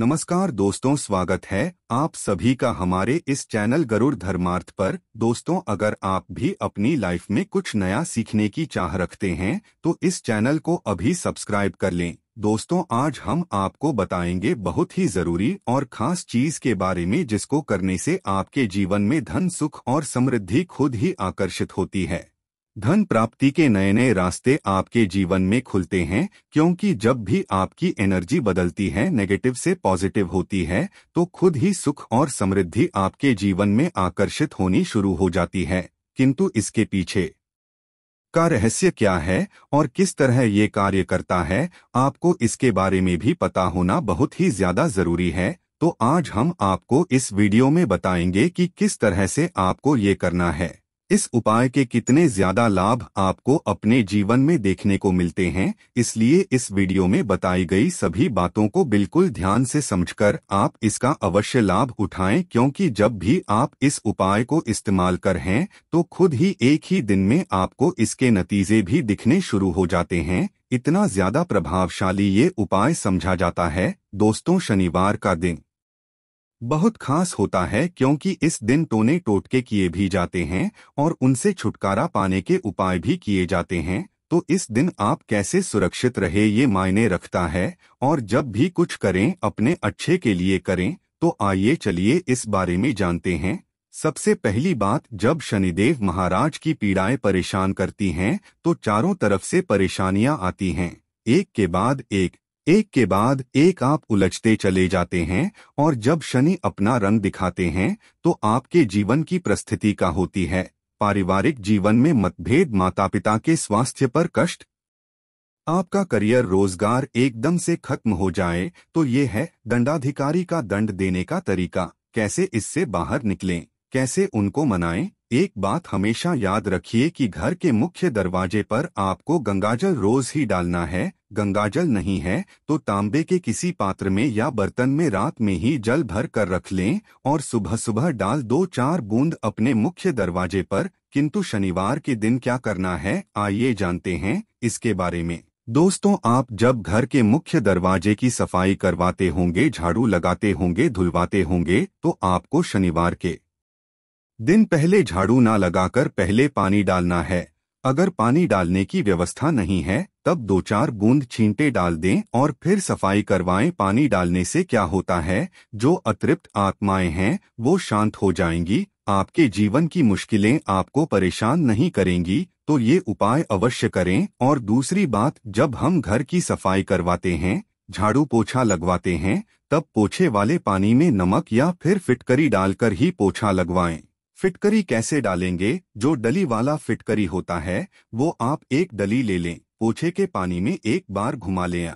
नमस्कार दोस्तों स्वागत है आप सभी का हमारे इस चैनल गरुड़ धर्मार्थ पर दोस्तों अगर आप भी अपनी लाइफ में कुछ नया सीखने की चाह रखते हैं तो इस चैनल को अभी सब्सक्राइब कर लें दोस्तों आज हम आपको बताएंगे बहुत ही जरूरी और खास चीज के बारे में जिसको करने से आपके जीवन में धन सुख और समृद्धि खुद ही आकर्षित होती है धन प्राप्ति के नए नए रास्ते आपके जीवन में खुलते हैं क्योंकि जब भी आपकी एनर्जी बदलती है नेगेटिव से पॉजिटिव होती है तो खुद ही सुख और समृद्धि आपके जीवन में आकर्षित होनी शुरू हो जाती है किंतु इसके पीछे का रहस्य क्या है और किस तरह ये कार्य करता है आपको इसके बारे में भी पता होना बहुत ही ज्यादा जरूरी है तो आज हम आपको इस वीडियो में बताएंगे कि किस तरह से आपको ये करना है इस उपाय के कितने ज्यादा लाभ आपको अपने जीवन में देखने को मिलते हैं इसलिए इस वीडियो में बताई गई सभी बातों को बिल्कुल ध्यान से समझकर आप इसका अवश्य लाभ उठाएं क्योंकि जब भी आप इस उपाय को इस्तेमाल कर हैं तो खुद ही एक ही दिन में आपको इसके नतीजे भी दिखने शुरू हो जाते हैं इतना ज्यादा प्रभावशाली ये उपाय समझा जाता है दोस्तों शनिवार का दिन बहुत खास होता है क्योंकि इस दिन टोने टोटके किए भी जाते हैं और उनसे छुटकारा पाने के उपाय भी किए जाते हैं तो इस दिन आप कैसे सुरक्षित रहे ये मायने रखता है और जब भी कुछ करें अपने अच्छे के लिए करें तो आइए चलिए इस बारे में जानते हैं सबसे पहली बात जब शनिदेव महाराज की पीड़ाएं परेशान करती हैं तो चारों तरफ से परेशानियां आती हैं एक के बाद एक एक के बाद एक आप उलझते चले जाते हैं और जब शनि अपना रंग दिखाते हैं तो आपके जीवन की प्रस्थिति का होती है पारिवारिक जीवन में मतभेद माता पिता के स्वास्थ्य पर कष्ट आपका करियर रोजगार एकदम से खत्म हो जाए तो ये है दंडाधिकारी का दंड देने का तरीका कैसे इससे बाहर निकलें कैसे उनको मनाएं एक बात हमेशा याद रखिए कि घर के मुख्य दरवाजे पर आपको गंगाजल रोज ही डालना है गंगाजल नहीं है तो तांबे के किसी पात्र में या बर्तन में रात में ही जल भर कर रख लें और सुबह सुबह डाल दो चार बूंद अपने मुख्य दरवाजे पर किंतु शनिवार के दिन क्या करना है आइए जानते हैं इसके बारे में दोस्तों आप जब घर के मुख्य दरवाजे की सफाई करवाते होंगे झाड़ू लगाते होंगे धुलवाते होंगे तो आपको शनिवार के दिन पहले झाड़ू ना लगाकर पहले पानी डालना है अगर पानी डालने की व्यवस्था नहीं है तब दो चार बूंद छींटे डाल दें और फिर सफाई करवाएं पानी डालने से क्या होता है जो अतृप्त आत्माएं हैं वो शांत हो जाएंगी आपके जीवन की मुश्किलें आपको परेशान नहीं करेंगी तो ये उपाय अवश्य करें और दूसरी बात जब हम घर की सफाई करवाते हैं झाड़ू पोछा लगवाते हैं तब पोछे वाले पानी में नमक या फिर फिटकरी डालकर ही पोछा लगवाएं फिटकरी कैसे डालेंगे जो डली वाला फिटकरी होता है वो आप एक डली ले लें पोछे के पानी में एक बार घुमा लें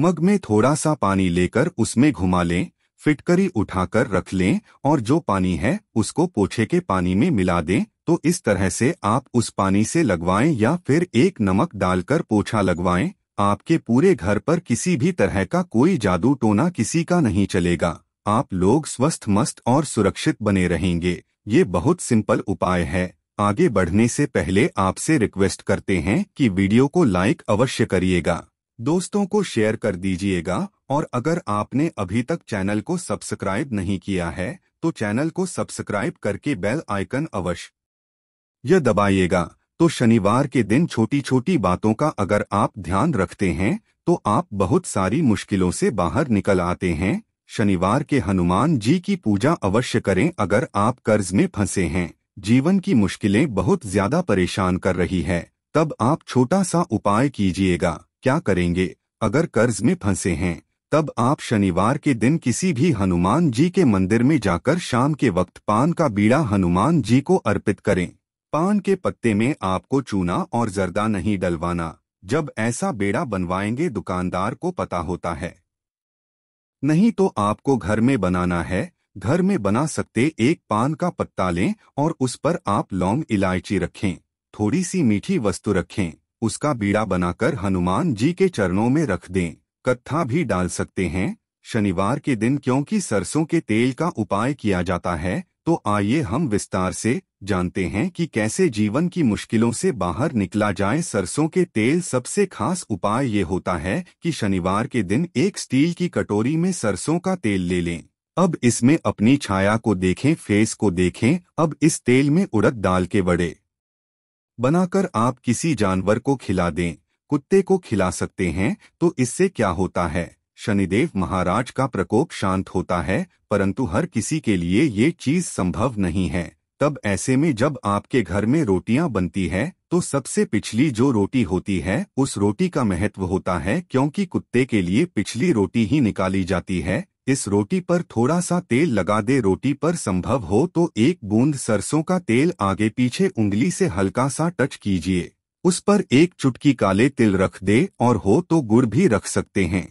मग में थोड़ा सा पानी लेकर उसमें घुमा लें फिटकरी उठाकर रख लें और जो पानी है उसको पोछे के पानी में मिला दें तो इस तरह से आप उस पानी से लगवाएं या फिर एक नमक डालकर पोछा लगवाएं आपके पूरे घर पर किसी भी तरह का कोई जादू टोना किसी का नहीं चलेगा आप लोग स्वस्थ मस्त और सुरक्षित बने रहेंगे ये बहुत सिंपल उपाय है आगे बढ़ने से पहले आपसे रिक्वेस्ट करते हैं कि वीडियो को लाइक अवश्य करिएगा दोस्तों को शेयर कर दीजिएगा और अगर आपने अभी तक चैनल को सब्सक्राइब नहीं किया है तो चैनल को सब्सक्राइब करके बेल आइकन अवश्य यह दबाइएगा तो शनिवार के दिन छोटी छोटी बातों का अगर आप ध्यान रखते हैं तो आप बहुत सारी मुश्किलों से बाहर निकल आते हैं शनिवार के हनुमान जी की पूजा अवश्य करें अगर आप कर्ज में फंसे हैं जीवन की मुश्किलें बहुत ज्यादा परेशान कर रही है तब आप छोटा सा उपाय कीजिएगा क्या करेंगे अगर कर्ज में फंसे हैं तब आप शनिवार के दिन किसी भी हनुमान जी के मंदिर में जाकर शाम के वक्त पान का बीड़ा हनुमान जी को अर्पित करें पान के पत्ते में आपको चूना और जर्दा नहीं डलवाना जब ऐसा बेड़ा बनवाएंगे दुकानदार को पता होता है नहीं तो आपको घर में बनाना है घर में बना सकते एक पान का पत्ता लें और उस पर आप लौंग इलायची रखें थोड़ी सी मीठी वस्तु रखें उसका बीड़ा बनाकर हनुमान जी के चरणों में रख दें कत्था भी डाल सकते हैं शनिवार के दिन क्योंकि सरसों के तेल का उपाय किया जाता है तो आइए हम विस्तार से जानते हैं कि कैसे जीवन की मुश्किलों से बाहर निकला जाए सरसों के तेल सबसे खास उपाय ये होता है कि शनिवार के दिन एक स्टील की कटोरी में सरसों का तेल ले लें अब इसमें अपनी छाया को देखें फेस को देखें अब इस तेल में उड़द डाल के बड़े बनाकर आप किसी जानवर को खिला दें कुत्ते को खिला सकते हैं तो इससे क्या होता है शनिदेव महाराज का प्रकोप शांत होता है परंतु हर किसी के लिए ये चीज संभव नहीं है तब ऐसे में जब आपके घर में रोटियां बनती है तो सबसे पिछली जो रोटी होती है उस रोटी का महत्व होता है क्योंकि कुत्ते के लिए पिछली रोटी ही निकाली जाती है इस रोटी पर थोड़ा सा तेल लगा दे रोटी पर संभव हो तो एक बूंद सरसों का तेल आगे पीछे उंगली से हल्का सा टच कीजिए उस पर एक चुटकी काले तिल रख दे और हो तो गुड़ भी रख सकते हैं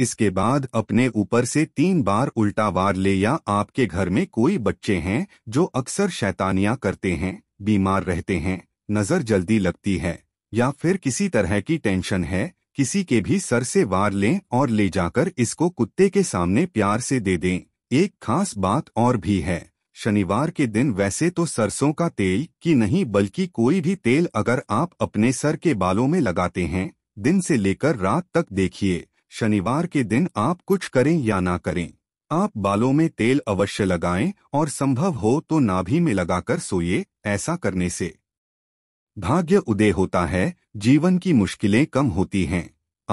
इसके बाद अपने ऊपर से तीन बार उल्टा वार ले या आपके घर में कोई बच्चे हैं जो अक्सर शैतानियां करते हैं बीमार रहते हैं नज़र जल्दी लगती है या फिर किसी तरह की टेंशन है किसी के भी सर से वार लें और ले जाकर इसको कुत्ते के सामने प्यार से दे दें एक खास बात और भी है शनिवार के दिन वैसे तो सरसों का तेल की नहीं बल्कि कोई भी तेल अगर आप अपने सर के बालों में लगाते हैं दिन से लेकर रात तक देखिए शनिवार के दिन आप कुछ करें या ना करें आप बालों में तेल अवश्य लगाएं और संभव हो तो नाभि में लगाकर सोइए ऐसा करने से भाग्य उदय होता है जीवन की मुश्किलें कम होती हैं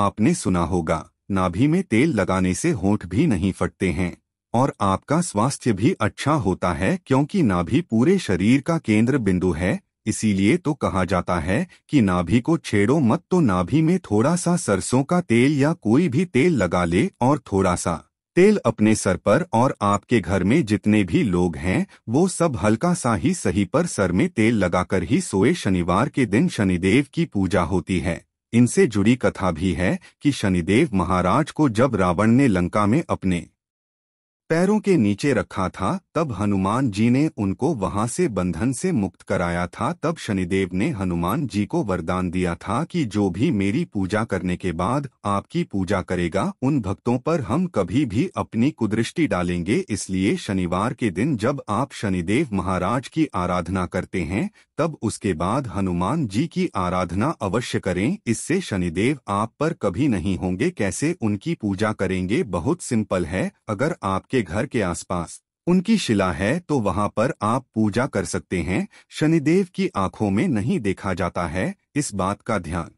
आपने सुना होगा नाभि में तेल लगाने से होठ भी नहीं फटते हैं और आपका स्वास्थ्य भी अच्छा होता है क्योंकि नाभि पूरे शरीर का केंद्र बिंदु है इसीलिए तो कहा जाता है कि नाभि को छेड़ो मत तो नाभि में थोड़ा सा सरसों का तेल या कोई भी तेल लगा ले और थोड़ा सा तेल अपने सर पर और आपके घर में जितने भी लोग हैं वो सब हल्का सा ही सही पर सर में तेल लगाकर ही सोए शनिवार के दिन शनिदेव की पूजा होती है इनसे जुड़ी कथा भी है कि शनिदेव महाराज को जब रावण ने लंका में अपने पैरों के नीचे रखा था तब हनुमान जी ने उनको वहां से बंधन से मुक्त कराया था तब शनिदेव ने हनुमान जी को वरदान दिया था कि जो भी मेरी पूजा करने के बाद आपकी पूजा करेगा उन भक्तों पर हम कभी भी अपनी कुदृष्टि डालेंगे इसलिए शनिवार के दिन जब आप शनिदेव महाराज की आराधना करते हैं तब उसके बाद हनुमान जी की आराधना अवश्य करें इससे शनिदेव आप पर कभी नहीं होंगे कैसे उनकी पूजा करेंगे बहुत सिंपल है अगर आपके घर के आसपास उनकी शिला है तो वहां पर आप पूजा कर सकते हैं शनिदेव की आंखों में नहीं देखा जाता है इस बात का ध्यान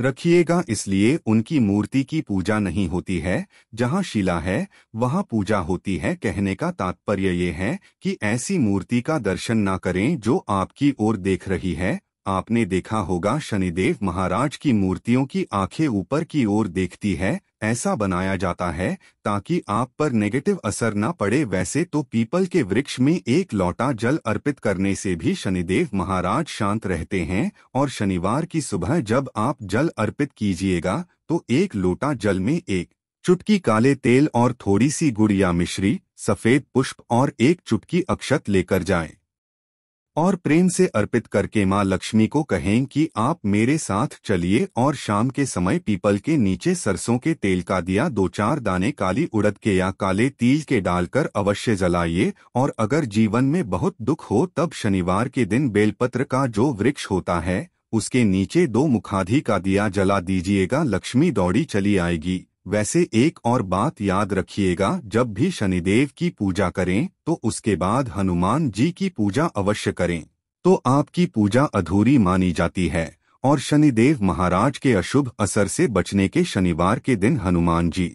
रखिएगा इसलिए उनकी मूर्ति की पूजा नहीं होती है जहां शिला है वहां पूजा होती है कहने का तात्पर्य ये है कि ऐसी मूर्ति का दर्शन ना करें जो आपकी ओर देख रही है आपने देखा होगा शनिदेव महाराज की मूर्तियों की आंखें ऊपर की ओर देखती है ऐसा बनाया जाता है ताकि आप पर नेगेटिव असर न पड़े वैसे तो पीपल के वृक्ष में एक लौटा जल अर्पित करने से भी शनिदेव महाराज शांत रहते हैं और शनिवार की सुबह जब आप जल अर्पित कीजिएगा तो एक लोटा जल में एक चुटकी काले तेल और थोड़ी सी गुड़ या मिश्री सफेद पुष्प और एक चुटकी अक्षत लेकर जाएं। और प्रेम से अर्पित करके मां लक्ष्मी को कहें कि आप मेरे साथ चलिए और शाम के समय पीपल के नीचे सरसों के तेल का दिया दो चार दाने काली उड़द के या काले तिल के डालकर अवश्य जलाइए और अगर जीवन में बहुत दुख हो तब शनिवार के दिन बेलपत्र का जो वृक्ष होता है उसके नीचे दो मुखाधि का दिया जला दीजिएगा लक्ष्मी दौड़ी चली आएगी वैसे एक और बात याद रखिएगा जब भी शनिदेव की पूजा करें तो उसके बाद हनुमान जी की पूजा अवश्य करें तो आपकी पूजा अधूरी मानी जाती है और शनिदेव महाराज के अशुभ असर से बचने के शनिवार के दिन हनुमान जी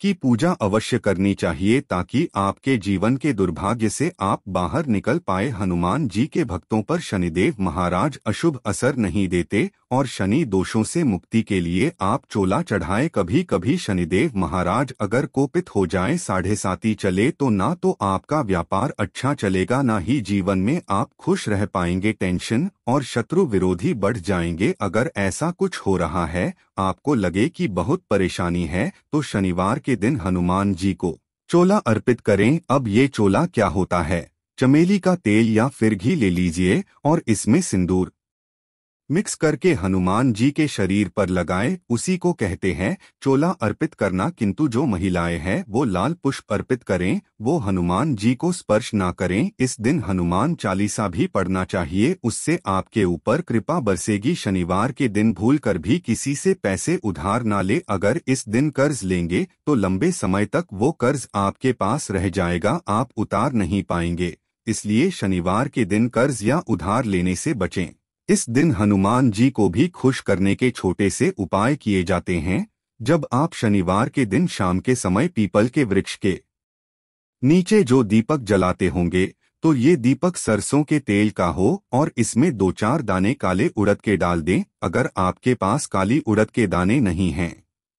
की पूजा अवश्य करनी चाहिए ताकि आपके जीवन के दुर्भाग्य से आप बाहर निकल पाए हनुमान जी के भक्तों पर शनिदेव महाराज अशुभ असर नहीं देते और शनि दोषों से मुक्ति के लिए आप चोला चढ़ाएं कभी कभी शनिदेव महाराज अगर कोपित हो जाए साढ़े साथी चले तो ना तो आपका व्यापार अच्छा चलेगा ना ही जीवन में आप खुश रह पाएंगे टेंशन और शत्रु विरोधी बढ़ जाएंगे अगर ऐसा कुछ हो रहा है आपको लगे कि बहुत परेशानी है तो शनिवार के दिन हनुमान जी को चोला अर्पित करें अब ये चोला क्या होता है चमेली का तेल या फिर घी ले लीजिए और इसमें सिंदूर मिक्स करके हनुमान जी के शरीर पर लगाएं उसी को कहते हैं चोला अर्पित करना किंतु जो महिलाएं हैं वो लाल पुष्प अर्पित करें वो हनुमान जी को स्पर्श ना करें इस दिन हनुमान चालीसा भी पढ़ना चाहिए उससे आपके ऊपर कृपा बरसेगी शनिवार के दिन भूल कर भी किसी से पैसे उधार ना ले अगर इस दिन कर्ज लेंगे तो लंबे समय तक वो कर्ज आपके पास रह जाएगा आप उतार नहीं पाएंगे इसलिए शनिवार के दिन कर्ज या उधार लेने से बचें इस दिन हनुमान जी को भी खुश करने के छोटे से उपाय किए जाते हैं जब आप शनिवार के दिन शाम के समय पीपल के वृक्ष के नीचे जो दीपक जलाते होंगे तो ये दीपक सरसों के तेल का हो और इसमें दो चार दाने काले उड़द के डाल दें अगर आपके पास काली उड़द के दाने नहीं हैं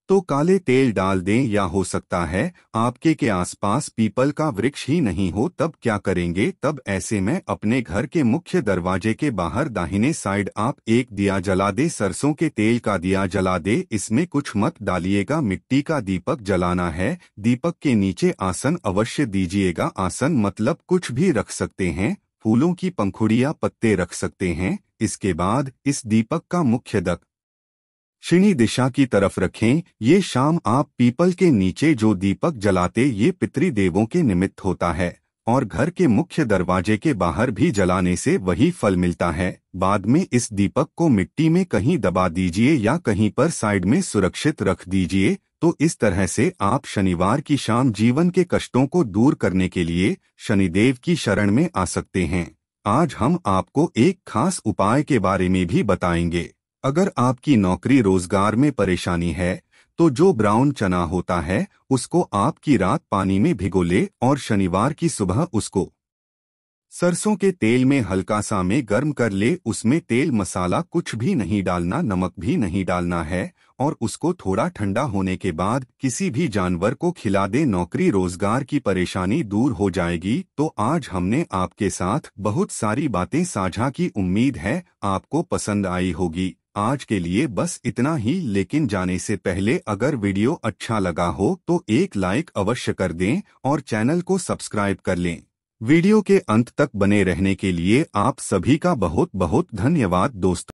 तो काले तेल डाल दें या हो सकता है आपके के आसपास पीपल का वृक्ष ही नहीं हो तब क्या करेंगे तब ऐसे में अपने घर के मुख्य दरवाजे के बाहर दाहिने साइड आप एक दिया जला दे सरसों के तेल का दिया जला दे इसमें कुछ मत डालिएगा मिट्टी का दीपक जलाना है दीपक के नीचे आसन अवश्य दीजिएगा आसन मतलब कुछ भी रख सकते हैं फूलों की पंखुड़िया पत्ते रख सकते हैं इसके बाद इस दीपक का मुख्य दक शिणी दिशा की तरफ रखें ये शाम आप पीपल के नीचे जो दीपक जलाते ये पितरी देवों के निमित्त होता है और घर के मुख्य दरवाजे के बाहर भी जलाने से वही फल मिलता है बाद में इस दीपक को मिट्टी में कहीं दबा दीजिए या कहीं पर साइड में सुरक्षित रख दीजिए तो इस तरह से आप शनिवार की शाम जीवन के कष्टों को दूर करने के लिए शनिदेव की शरण में आ सकते हैं आज हम आपको एक खास उपाय के बारे में भी बताएंगे अगर आपकी नौकरी रोजगार में परेशानी है तो जो ब्राउन चना होता है उसको आपकी रात पानी में भिगो ले और शनिवार की सुबह उसको सरसों के तेल में हल्का सा में गर्म कर ले उसमें तेल मसाला कुछ भी नहीं डालना नमक भी नहीं डालना है और उसको थोड़ा ठंडा होने के बाद किसी भी जानवर को खिला दे नौकरी रोजगार की परेशानी दूर हो जाएगी तो आज हमने आपके साथ बहुत सारी बातें साझा की उम्मीद है आपको पसंद आई होगी आज के लिए बस इतना ही लेकिन जाने से पहले अगर वीडियो अच्छा लगा हो तो एक लाइक अवश्य कर दें और चैनल को सब्सक्राइब कर लें वीडियो के अंत तक बने रहने के लिए आप सभी का बहुत बहुत धन्यवाद दोस्तों